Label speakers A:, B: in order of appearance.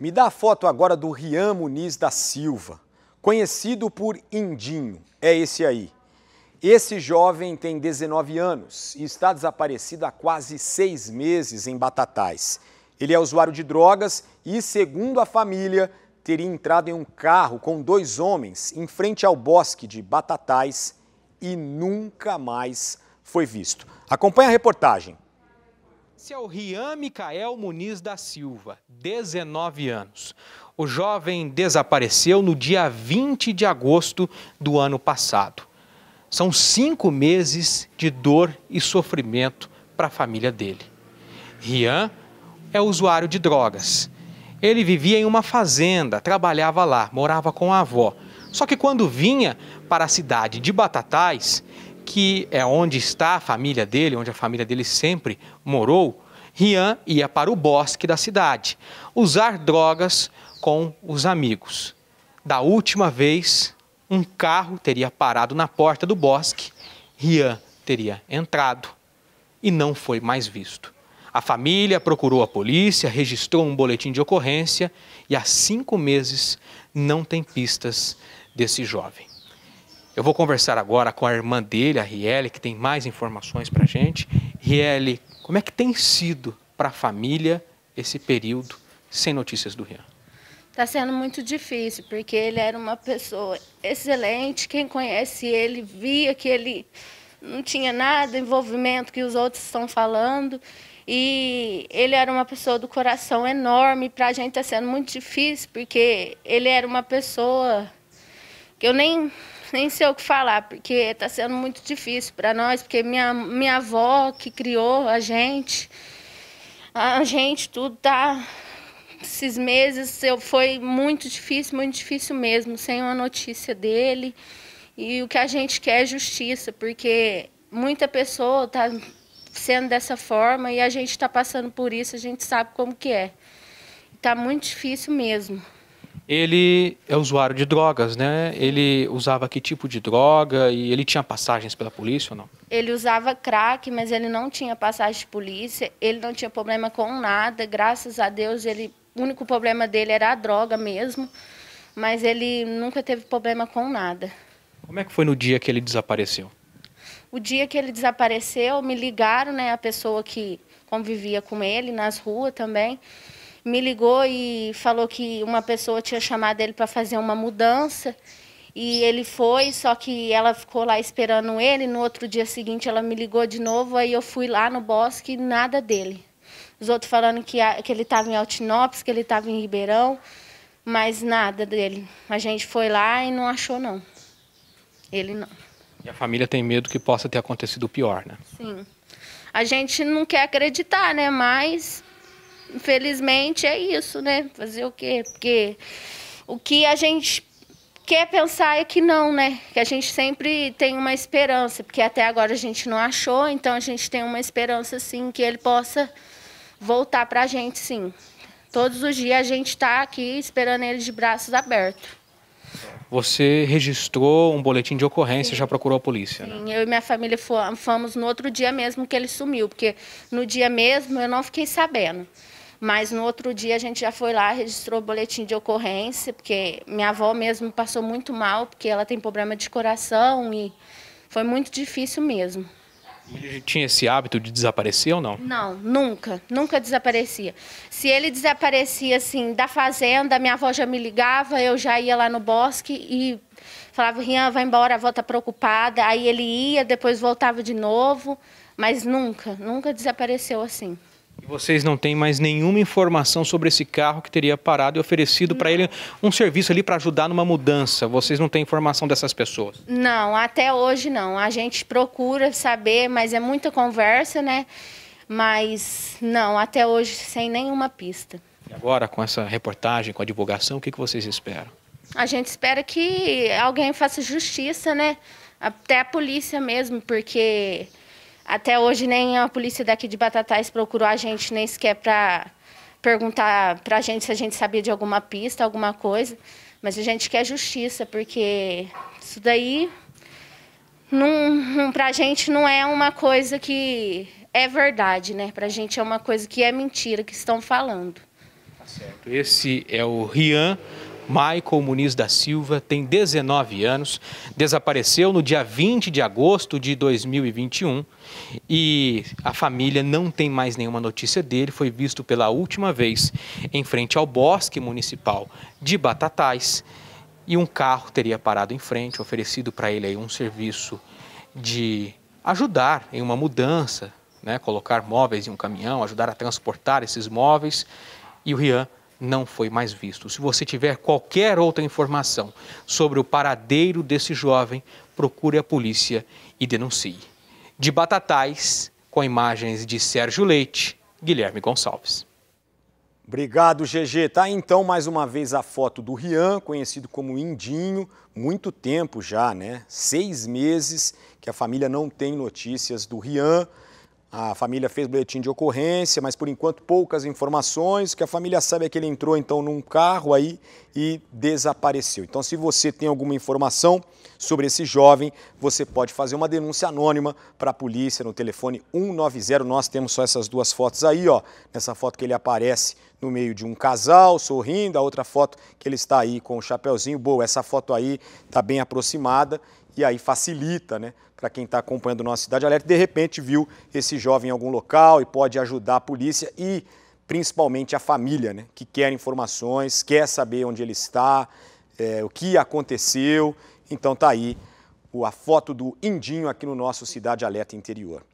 A: Me dá a foto agora do Rian Muniz da Silva, conhecido por Indinho. É esse aí. Esse jovem tem 19 anos e está desaparecido há quase seis meses em Batatais. Ele é usuário de drogas e, segundo a família, teria entrado em um carro com dois homens em frente ao bosque de Batatais e nunca mais foi visto. Acompanhe a reportagem. Esse é o
B: Rian Micael Muniz da Silva, 19 anos. O jovem desapareceu no dia 20 de agosto do ano passado. São cinco meses de dor e sofrimento para a família dele. Rian é usuário de drogas. Ele vivia em uma fazenda, trabalhava lá, morava com a avó. Só que quando vinha para a cidade de Batatais, que é onde está a família dele, onde a família dele sempre morou, Rian ia para o bosque da cidade usar drogas com os amigos. Da última vez, um carro teria parado na porta do bosque, Rian teria entrado e não foi mais visto. A família procurou a polícia, registrou um boletim de ocorrência e há cinco meses não tem pistas desse jovem. Eu vou conversar agora com a irmã dele, a Riele, que tem mais informações para a gente. Riele, como é que tem sido para a família esse período sem notícias do Rian?
C: Está sendo muito difícil, porque ele era uma pessoa excelente. Quem conhece ele via que ele não tinha nada, envolvimento que os outros estão falando. E ele era uma pessoa do coração enorme. Para a gente está sendo muito difícil, porque ele era uma pessoa que eu nem nem sei o que falar, porque está sendo muito difícil para nós, porque minha, minha avó que criou a gente, a gente tudo tá. Esses meses eu, foi muito difícil, muito difícil mesmo, sem uma notícia dele. E o que a gente quer é justiça, porque muita pessoa está sendo dessa forma e a gente está passando por isso, a gente sabe como que é. Está muito difícil mesmo
B: ele é usuário de drogas, né? Ele usava que tipo de droga e ele tinha passagens pela polícia ou não?
C: Ele usava crack, mas ele não tinha passagem de polícia, ele não tinha problema com nada, graças a Deus, ele, o único problema dele era a droga mesmo, mas ele nunca teve problema com nada.
B: Como é que foi no dia que ele desapareceu?
C: O dia que ele desapareceu, me ligaram, né, a pessoa que convivia com ele nas ruas também me ligou e falou que uma pessoa tinha chamado ele para fazer uma mudança. E ele foi, só que ela ficou lá esperando ele. No outro dia seguinte, ela me ligou de novo. Aí eu fui lá no bosque e nada dele. Os outros falando que, que ele estava em Altinópolis, que ele estava em Ribeirão, mas nada dele. A gente foi lá e não achou, não. Ele não.
B: E a família tem medo que possa ter acontecido o pior, né?
C: Sim. A gente não quer acreditar, né? Mas infelizmente é isso, né? Fazer o quê? Porque o que a gente quer pensar é que não, né? Que a gente sempre tem uma esperança, porque até agora a gente não achou, então a gente tem uma esperança sim que ele possa voltar para a gente, sim. Todos os dias a gente está aqui esperando ele de braços abertos.
B: Você registrou um boletim de ocorrência, Sim. já procurou a polícia? Né?
C: Sim, né? eu e minha família fomos no outro dia mesmo que ele sumiu, porque no dia mesmo eu não fiquei sabendo. Mas no outro dia a gente já foi lá, registrou o boletim de ocorrência, porque minha avó mesmo passou muito mal, porque ela tem problema de coração e foi muito difícil mesmo.
B: Ele tinha esse hábito de desaparecer ou não?
C: Não, nunca, nunca desaparecia. Se ele desaparecia assim da fazenda, minha avó já me ligava, eu já ia lá no bosque e falava: "Rian, vai embora, a avó está preocupada". Aí ele ia, depois voltava de novo, mas nunca, nunca desapareceu assim.
B: Vocês não têm mais nenhuma informação sobre esse carro que teria parado e oferecido para ele um serviço ali para ajudar numa mudança. Vocês não têm informação dessas pessoas?
C: Não, até hoje não. A gente procura saber, mas é muita conversa, né? Mas não, até hoje sem nenhuma pista.
B: E agora, com essa reportagem, com a divulgação, o que, que vocês esperam?
C: A gente espera que alguém faça justiça, né? Até a polícia mesmo, porque até hoje nem a polícia daqui de Batatais procurou a gente nem sequer para perguntar para a gente se a gente sabia de alguma pista, alguma coisa. Mas a gente quer justiça, porque isso daí para a gente não é uma coisa que é verdade, né? Para a gente é uma coisa que é mentira, que estão falando.
B: Tá certo. Esse é o Rian. Michael Muniz da Silva tem 19 anos, desapareceu no dia 20 de agosto de 2021 e a família não tem mais nenhuma notícia dele. Foi visto pela última vez em frente ao bosque municipal de Batatais e um carro teria parado em frente, oferecido para ele aí um serviço de ajudar em uma mudança, né, colocar móveis em um caminhão, ajudar a transportar esses móveis. E o Rian não foi mais visto. Se você tiver qualquer outra informação sobre o paradeiro desse jovem, procure a polícia e denuncie. De Batatais, com imagens de Sérgio Leite, Guilherme
A: Gonçalves. Obrigado, GG. Tá então mais uma vez a foto do Rian, conhecido como Indinho, muito tempo já, né? Seis meses que a família não tem notícias do Rian. A família fez boletim de ocorrência, mas por enquanto poucas informações. O que a família sabe é que ele entrou então num carro aí e desapareceu. Então, se você tem alguma informação sobre esse jovem, você pode fazer uma denúncia anônima para a polícia no telefone 190. Nós temos só essas duas fotos aí, ó. Nessa foto que ele aparece no meio de um casal sorrindo, a outra foto que ele está aí com o chapéuzinho. Boa, essa foto aí está bem aproximada e aí facilita né, para quem está acompanhando nossa Cidade Alerta. De repente viu esse jovem em algum local e pode ajudar a polícia e principalmente a família, né, que quer informações, quer saber onde ele está, é, o que aconteceu. Então tá aí a foto do Indinho aqui no nosso Cidade Alerta Interior.